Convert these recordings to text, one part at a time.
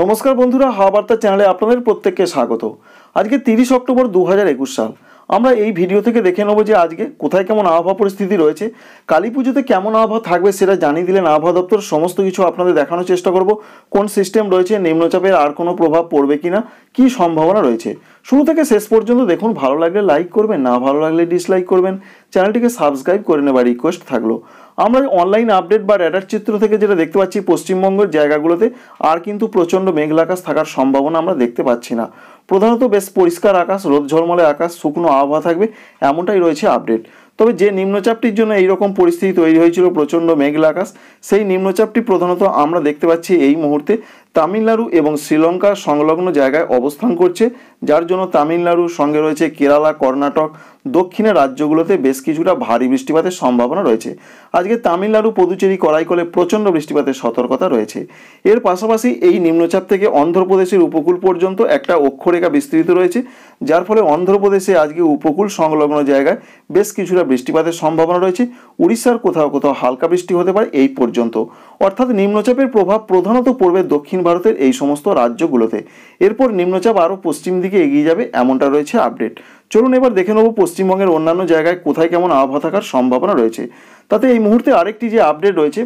নমস্কার বন্ধুরা হাবার্তা চ্যানেলে আপনাদের প্রত্যেককে স্বাগত আজকে তিরিশ অক্টোবর দু হাজার একুশ সাল আমরা এই ভিডিও থেকে দেখে নেবো যে আজকে কোথায় কেমন আবহাওয়া পরিস্থিতি রয়েছে কালী পুজোতে কেমন আবহাওয়া থাকবে সেটা জানিয়ে দিলেন আবহাওয়া দপ্তর সমস্ত কিছু আপনাদের দেখানোর চেষ্টা করব কোন সিস্টেম রয়েছে নিম্নচাপের আর কোনো প্রভাব পড়বে কি না কী সম্ভাবনা রয়েছে শুরু থেকে শেষ পর্যন্ত দেখুন ভালো লাগলে লাইক করবেন না ভালো লাগলে ডিসলাইক করবেন চ্যানেলটিকে সাবস্ক্রাইব করে নেবার রিকোয়েস্ট থাকলো আমরা অনলাইন আপডেট বা র্যাডার চিত্র থেকে যেটা দেখতে পাচ্ছি পশ্চিমবঙ্গের জায়গাগুলোতে আর কিন্তু প্রচণ্ড মেঘলা আকাশ থাকার সম্ভাবনা আমরা দেখতে পাচ্ছি না প্রধানত বেশ পরিষ্কার আকাশ রোদ ঝলমলে আকাশ শুকনো আবহাওয়া থাকবে এমনটাই রয়েছে আপডেট তবে যে নিম্নচাপটির জন্য এইরকম পরিস্থিতি তৈরি হয়েছিল প্রচণ্ড মেঘলা আকাশ সেই নিম্নচাপটি প্রধানত আমরা দেখতে পাচ্ছি এই মুহূর্তে তামিলনাড়ু এবং শ্রীলঙ্কার সংলগ্ন জায়গায় অবস্থান করছে যার জন্য তামিলনাড়ুর সঙ্গে রয়েছে কেরালা কর্ণাটক দক্ষিণের রাজ্যগুলোতে বেশ কিছুটা ভারী বৃষ্টিপাতের সম্ভাবনা রয়েছে আজকে তামিলনাড়ু পদুচেরি করাইকলে প্রচণ্ড বৃষ্টিপাতের সতর্কতা রয়েছে এর পাশাপাশি এই নিম্নচাপ থেকে অন্ধ্রপ্রদেশের উপকূল পর্যন্ত একটা অক্ষরেখা বিস্তৃত রয়েছে যার ফলে অন্ধ্রপ্রদেশে আজকে উপকূল সংলগ্ন জায়গায় বেশ কিছুটা বৃষ্টিপাতের সম্ভাবনা রয়েছে উড়িষ্যার কোথাও কোথাও হালকা বৃষ্টি হতে পারে এই পর্যন্ত অর্থাৎ নিম্নচাপের প্রভাব প্রধানত পড়বে দক্ষিণ ভারতের এই সমস্ত রাজ্যগুলোতে এরপর নিম্নচাপ আরও পশ্চিম দিকে দিকে এগিয়ে যাবে এমনটা রয়েছে আপডেট চলুন এবার দেখে নেব পশ্চিমবঙ্গের অন্যান্য জায়গায় কোথায় কেমন আবহাওয়া থাকার সম্ভাবনা রয়েছে তাতে এই মুহূর্তে আরেকটি যে আপডেট রয়েছে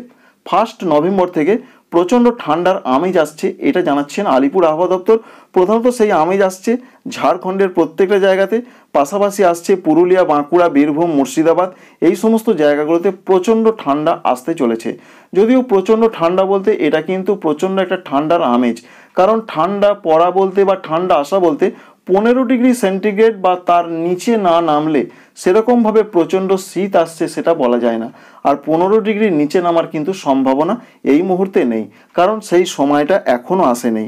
ফার্স্ট নভেম্বর থেকে প্রচণ্ড ঠান্ডার আমেজ আসছে এটা জানাচ্ছেন আলিপুর আবহাওয়া দপ্তর প্রধানত সেই আমেজ আসছে ঝাড়খণ্ডের প্রত্যেকটা জায়গাতে পাশাপাশি আসছে পুরুলিয়া বাঁকুড়া বীরভূম মুর্শিদাবাদ এই সমস্ত জায়গাগুলোতে প্রচণ্ড ঠান্ডা আসতে চলেছে যদিও প্রচণ্ড ঠান্ডা বলতে এটা কিন্তু প্রচণ্ড একটা ঠান্ডার আমেজ কারণ ঠান্ডা পড়া বলতে বা ঠান্ডা আসা বলতে পনেরো ডিগ্রি সেন্টিগ্রেড বা তার নিচে না নামলে সেরকমভাবে প্রচণ্ড শীত আসছে সেটা বলা যায় না আর পনেরো ডিগ্রির নিচে নামার কিন্তু সম্ভাবনা এই মুহূর্তে নেই কারণ সেই সময়টা এখনও আসেনি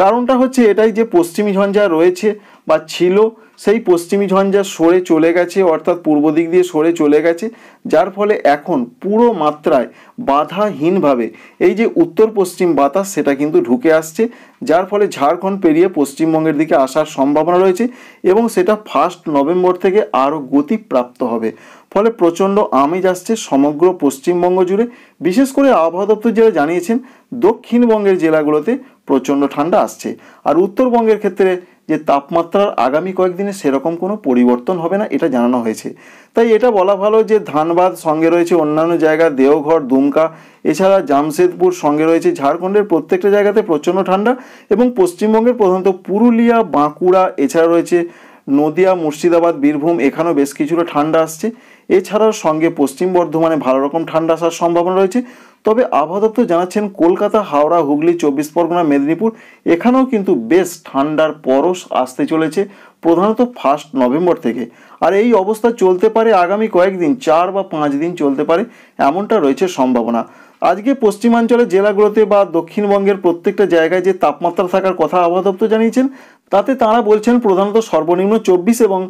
কারণটা হচ্ছে এটাই যে পশ্চিমী ঝঞ্ঝা রয়েছে বা ছিল সেই পশ্চিমী ঝঞ্ঝা সরে চলে গেছে অর্থাৎ পূর্ব দিক দিয়ে সরে চলে গেছে যার ফলে এখন পুরো মাত্রায় বাধাহীনভাবে এই যে উত্তর পশ্চিম বাতাস সেটা কিন্তু ঢুকে আসছে যার ফলে ঝাড়খণ্ড পেরিয়ে পশ্চিমবঙ্গের দিকে আসার সম্ভাবনা রয়েছে এবং সেটা ফার্স্ট নভেম্বর থেকে আরও গতিপ্রাপ্ত হবে ফলে প্রচণ্ড আমেজ আসছে সমগ্র পশ্চিমবঙ্গ জুড়ে বিশেষ করে আবহাওয়া দপ্তর যারা জানিয়েছেন দক্ষিণবঙ্গের জেলাগুলোতে প্রচণ্ড ঠান্ডা আসছে আর উত্তরবঙ্গের ক্ষেত্রে যে তাপমাত্রার আগামী কয়েকদিনে সেরকম কোনো পরিবর্তন হবে না এটা জানানো হয়েছে তাই এটা বলা ভালো যে ধানবাদ সঙ্গে রয়েছে অন্যান্য জায়গা দেওঘর দুমকা এছাড়া জামশেদপুর সঙ্গে রয়েছে ঝাড়খণ্ডের প্রত্যেকটা জায়গাতে প্রচণ্ড ঠান্ডা এবং পশ্চিমবঙ্গের প্রধানত পুরুলিয়া বাঁকুড়া এছাড়া রয়েছে নদিয়া মুর্শিদাবাদ বীরভূম এখানেও বেশ কিছুটা ঠান্ডা আসছে এছাড়া সঙ্গে পশ্চিম বর্ধমানে ভালো রকম ঠান্ডা আসার সম্ভাবনা রয়েছে তবে আবহাওয়া দপ্তর জানাচ্ছেন কলকাতা হাওড়া হুগলি চব্বিশ পরগনা মেদিনীপুর এখানেও কিন্তু বেশ ঠান্ডার পরশ আসতে চলেছে প্রধানত ফার্স্ট নভেম্বর থেকে আর এই অবস্থা চলতে পারে আগামী কয়েকদিন চার বা পাঁচ দিন চলতে পারে এমনটা রয়েছে সম্ভাবনা আজকে পশ্চিমাঞ্চলের জেলাগুলোতে বা দক্ষিণবঙ্গের প্রত্যেকটা জায়গায় যে তাপমাত্রা থাকার কথা আবহাওয়া দপ্তর জানিয়েছেন তাতে তারা বলছেন প্রধানত সর্বনিম্ন চব্বিশ এবং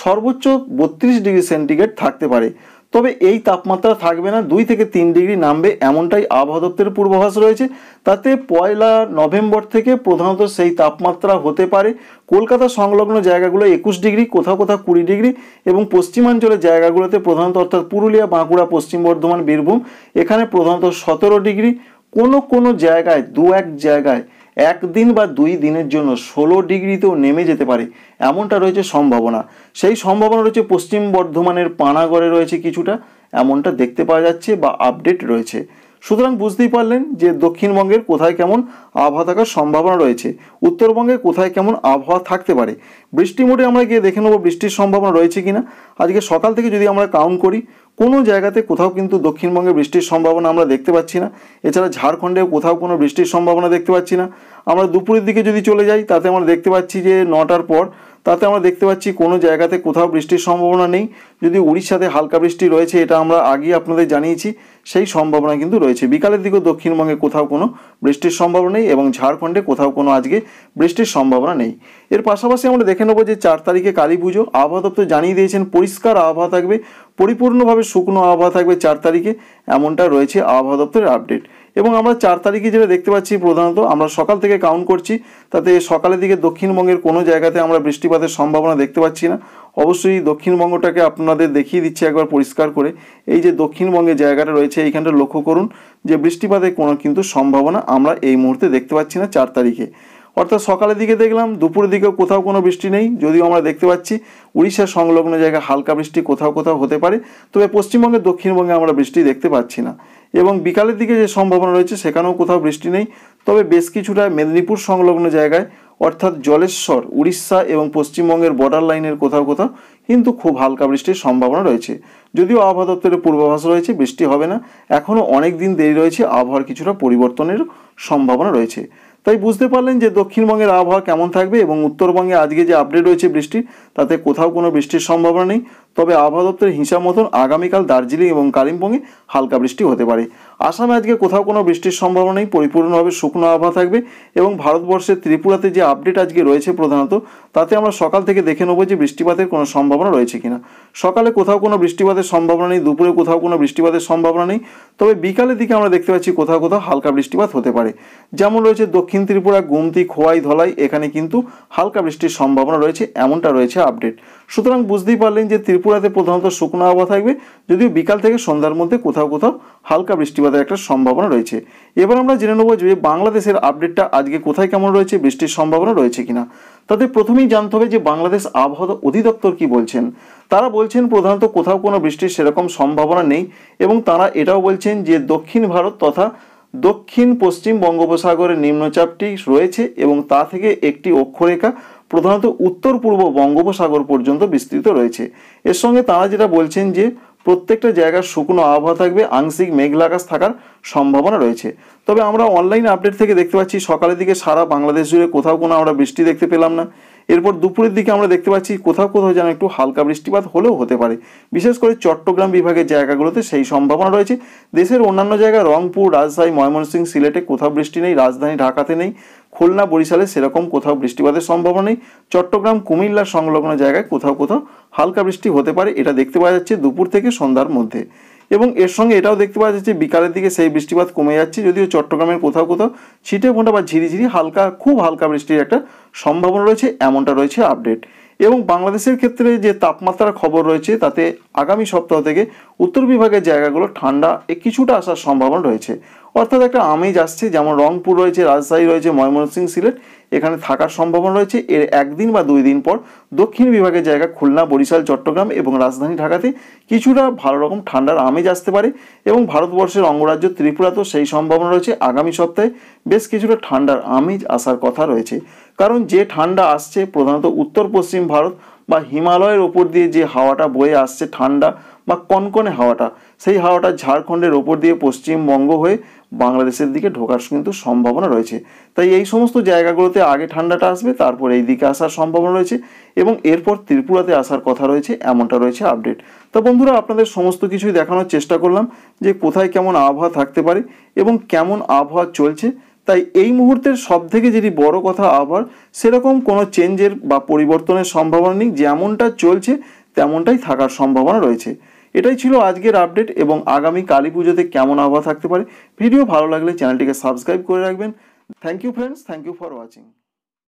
সর্বোচ্চ বত্রিশ ডিগ্রি সেন্টিগ্রেড থাকতে পারে তবে এই তাপমাত্রা থাকবে না দুই থেকে তিন ডিগ্রি নামবে এমনটাই আবহাওয়া দপ্তরের পূর্বাভাস রয়েছে তাতে পয়লা নভেম্বর থেকে প্রধানত সেই তাপমাত্রা হতে পারে কলকাতা সংলগ্ন জায়গাগুলো একুশ ডিগ্রি কোথাও কোথাও কুড়ি ডিগ্রি এবং পশ্চিমাঞ্চলের জায়গাগুলোতে প্রধানত অর্থাৎ পুরুলিয়া বাঁকুড়া পশ্চিম বর্ধমান বীরভূম এখানে প্রধানত সতেরো ডিগ্রি কোনো কোনো জায়গায় দু এক জায়গায় একদিন বা দুই দিনের জন্য ষোলো ডিগ্রিতেও নেমে যেতে পারে এমনটা রয়েছে সম্ভাবনা সেই সম্ভাবনা রয়েছে পশ্চিম বর্ধমানের পানাগড়ে রয়েছে কিছুটা এমনটা দেখতে পাওয়া যাচ্ছে বা আপডেট রয়েছে সুতরাং বুঝতেই পারলেন যে দক্ষিণবঙ্গের কোথায় কেমন আবহাওয়া থাকার সম্ভাবনা রয়েছে উত্তরবঙ্গে কোথায় কেমন আবহাওয়া থাকতে পারে বৃষ্টি মোটে আমরা গিয়ে দেখে নেবো বৃষ্টির সম্ভাবনা রয়েছে কি না আজকে সকাল থেকে যদি আমরা কাউন্ট করি কোনো জায়গাতে কোথাও কিন্তু দক্ষিণবঙ্গে বৃষ্টির সম্ভাবনা আমরা দেখতে পাচ্ছি না এছাড়া ঝাড়খণ্ডেও কোথাও কোনো বৃষ্টির সম্ভাবনা দেখতে পাচ্ছি না আমরা দুপুরের দিকে যদি চলে যাই তাতে আমরা দেখতে পাচ্ছি যে নটার পর তাতে আমরা দেখতে পাচ্ছি কোনো জায়গাতে কোথাও বৃষ্টির সম্ভাবনা নেই যদি উড়িষ্যাতে হালকা বৃষ্টি রয়েছে এটা আমরা আগেই আপনাদের জানিয়েছি সেই সম্ভাবনা কিন্তু রয়েছে বিকালের দিকেও দক্ষিণবঙ্গে কোথাও কোনো বৃষ্টির সম্ভাবনা নেই এবং ঝাড়খণ্ডে কোথাও কোনো আজকে বৃষ্টির সম্ভাবনা নেই এর পাশাপাশি আমরা দেখে নেবো যে চার তারিখে কালী পুজো আবহাওয়া দপ্তর জানিয়ে দিয়েছেন পরিষ্কার আবহাওয়া থাকবে পরিপূর্ণভাবে শুকনো আবহাওয়া থাকবে চার তারিখে এমনটা রয়েছে আবহাওয়া দপ্তরের আপডেট এবং আমরা চার তারিখে যেটা দেখতে পাচ্ছি প্রধানত আমরা সকাল থেকে কাউন্ট করছি তাতে সকালের দিকে দক্ষিণবঙ্গের কোনো জায়গাতে আমরা বৃষ্টিপাতের সম্ভাবনা দেখতে পাচ্ছি না অবশ্যই দক্ষিণবঙ্গটাকে আপনাদের দেখিয়ে দিচ্ছি একবার পরিষ্কার করে এই যে দক্ষিণবঙ্গের জায়গাটা রয়েছে এইখানটা লক্ষ্য করুন যে বৃষ্টিপাতের কোনো কিন্তু সম্ভাবনা আমরা এই মুহূর্তে দেখতে পাচ্ছি না চার তারিখে অর্থাৎ সকালের দিকে দেখলাম দুপুরের দিকেও কোথাও কোনো বৃষ্টি নেই যদিও আমরা দেখতে পাচ্ছি উড়িষ্যার সংলগ্ন জায়গায় হালকা বৃষ্টি কোথাও কোথাও হতে পারে তবে পশ্চিমবঙ্গের দক্ষিণবঙ্গে আমরা বৃষ্টি দেখতে পাচ্ছি না এবং বিকালের দিকে যে সম্ভাবনা রয়েছে সেখানেও কোথাও বৃষ্টি নেই তবে বেশ কিছুটা মেদিনীপুর সংলগ্ন জায়গায় অর্থাৎ জলেশ্বর উড়িষ্যা এবং পশ্চিমবঙ্গের বর্ডার লাইনের কোথাও কোথাও কিন্তু খুব হালকা বৃষ্টির সম্ভাবনা রয়েছে যদিও আবহাওয়া দপ্তরের পূর্বাভাস রয়েছে বৃষ্টি হবে না এখনও অনেক দিন দেরি রয়েছে আবহাওয়ার কিছুটা পরিবর্তনের সম্ভাবনা রয়েছে তাই বুঝতে পারলেন যে দক্ষিণবঙ্গের আবহাওয়া কেমন থাকবে এবং উত্তরবঙ্গে আজকে যে আপডেট রয়েছে বৃষ্টির তাতে কোথাও কোনো বৃষ্টির সম্ভাবনা নেই তবে আবহাওয়া দপ্তরের হিসাব মতন আগামীকাল দার্জিলিং এবং কালিম্পংয়ে হালকা বৃষ্টি হতে পারে আসামে আজকে কোথাও কোনো বৃষ্টির সম্ভাবনা নেই পরিপূর্ণভাবে শুকনো আবহাওয়া থাকবে এবং ভারতবর্ষের ত্রিপুরাতে যে আপডেট আজকে রয়েছে প্রধানত তাতে আমরা সকাল থেকে দেখে নেবো যে বৃষ্টিপাতের কোনো সম্ভাবনা রয়েছে কিনা সকালে কোথাও কোনো বৃষ্টিপাতের সম্ভাবনা নেই দুপুরে কোথাও কোনো বৃষ্টিপাতের সম্ভাবনা নেই তবে বিকালের দিকে আমরা দেখতে পাচ্ছি কোথাও কোথাও হালকা বৃষ্টিপাত হতে পারে যেমন রয়েছে দক্ষিণ ত্রিপুরা গুমতি খোয়াই ধলাই এখানে কিন্তু হালকা বৃষ্টির সম্ভাবনা রয়েছে এমনটা রয়েছে আপডেট সুতরাং বুঝতেই পারলেন যে ত্রিপুরাতে প্রধানত শুকনো আবহাওয়া থাকবে যদিও বিকাল থেকে সন্ধ্যার মধ্যে কোথাও কোথাও হালকা বৃষ্টিপাতের একটা সম্ভাবনা রয়েছে এবার আমরা জেনে নেবো যে বাংলাদেশের আপডেটটা আজকে কোথায় কেমন রয়েছে বৃষ্টির সম্ভাবনা রয়েছে কিনা তাতে প্রথমে প্রথমেই জানতে হবে যে বাংলাদেশ আবহাওয়া অধিদপ্তর কি বলছেন তারা বলছেন প্রধানত কোথাও কোনো বৃষ্টির সেরকম সম্ভাবনা নেই এবং তারা এটাও বলছেন যে দক্ষিণ ভারত তথা দক্ষিণ পশ্চিম বঙ্গোপসাগরের নিম্নচাপটি রয়েছে এবং তা থেকে একটি অক্ষরেখা প্রধানত উত্তর পূর্ব বঙ্গোপসাগর পর্যন্ত বিস্তৃত রয়েছে এর সঙ্গে তারা যেটা বলছেন যে প্রত্যেকটা জায়গার শুকনো আবহাওয়া থাকবে আংশিক মেঘলা আকাশ থাকার সম্ভাবনা রয়েছে তবে আমরা অনলাইন আপডেট থেকে দেখতে পাচ্ছি সকালের দিকে সারা বাংলাদেশ জুড়ে কোথাও কোনো আমরা বৃষ্টি দেখতে পেলাম না এরপর দুপুরের দিকে আমরা দেখতে পাচ্ছি কোথাও কোথাও যেন একটু হালকা বৃষ্টিপাত হলেও হতে পারে বিশেষ করে চট্টগ্রাম বিভাগের জায়গাগুলোতে সেই সম্ভাবনা রয়েছে দেশের অন্যান্য জায়গা রংপুর রাজশাহী ময়মনসিংহ সিলেটে কোথাও বৃষ্টি নেই রাজধানী ঢাকাতে নেই খুলনা বরিশালে সেরকম কোথাও বৃষ্টিপাতের সম্ভাবনা নেই চট্টগ্রাম কুমিল্লার সংলগ্ন জায়গায় কোথাও কোথাও হালকা বৃষ্টি হতে পারে এটা দেখতে পাওয়া যাচ্ছে দুপুর থেকে সন্ধ্যার মধ্যে এবং এর সঙ্গে এটাও দেখতে পাওয়া যাচ্ছে বিকালের দিকে সেই বৃষ্টিপাত কমে যাচ্ছে যদিও চট্টগ্রামের কোথাও কোথাও ছিটে ফোঁটা বা ঝিরিঝিরি হালকা খুব হালকা বৃষ্টির একটা সম্ভাবনা রয়েছে এমনটা রয়েছে আপডেট এবং বাংলাদেশের ক্ষেত্রে যে তাপমাত্রার খবর রয়েছে তাতে আগামী সপ্তাহ থেকে উত্তর বিভাগের জায়গাগুলো ঠান্ডা কিছুটা আসার সম্ভাবনা রয়েছে অর্থাৎ একটা আমেজ আসছে যেমন রংপুর রয়েছে রাজশাহী রয়েছে ময়মনসিং সিলেট এখানে থাকার সম্ভাবনা রয়েছে এর একদিন বা দুই দিন পর দক্ষিণ বিভাগের জায়গা খুলনা বরিশাল চট্টগ্রাম এবং রাজধানী ঢাকাতে কিছুটা ভালো রকম ঠান্ডার আমেজ আসতে পারে এবং ভারতবর্ষের অঙ্গরাজ্য ত্রিপুরাতেও সেই সম্ভাবনা রয়েছে আগামী সপ্তাহে বেশ কিছুটা ঠান্ডার আমেজ আসার কথা রয়েছে কারণ যে ঠান্ডা আসছে প্রধানত উত্তর পশ্চিম ভারত বা হিমালয়ের ওপর দিয়ে যে হাওয়াটা বয়ে আসছে ঠান্ডা বা কনকনে হাওয়াটা সেই হাওয়াটা ঝাড়খণ্ডের ওপর দিয়ে পশ্চিমবঙ্গ হয়ে বাংলাদেশের দিকে ঢোকার কিন্তু সম্ভাবনা রয়েছে তাই এই সমস্ত জায়গাগুলোতে আগে ঠান্ডাটা আসবে তারপর এই দিকে আসার সম্ভাবনা রয়েছে এবং এরপর ত্রিপুরাতে আসার কথা রয়েছে এমনটা রয়েছে আপডেট তো বন্ধুরা আপনাদের সমস্ত কিছুই দেখানোর চেষ্টা করলাম যে কোথায় কেমন আবহাওয়া থাকতে পারে এবং কেমন আবহাওয়া চলছে তাই এই মুহূর্তের সব থেকে যেটি বড় কথা আবার সেরকম কোনো চেঞ্জের বা পরিবর্তনের সম্ভাবনা নেই যেমনটা চলছে তেমনটাই থাকার সম্ভাবনা রয়েছে এটাই ছিল আজকের আপডেট এবং আগামী কালী পুজোতে কেমন আবহাওয়া থাকতে পারে ভিডিও ভালো লাগলে চ্যানেলটিকে সাবস্ক্রাইব করে রাখবেন thank you friends thank you for watching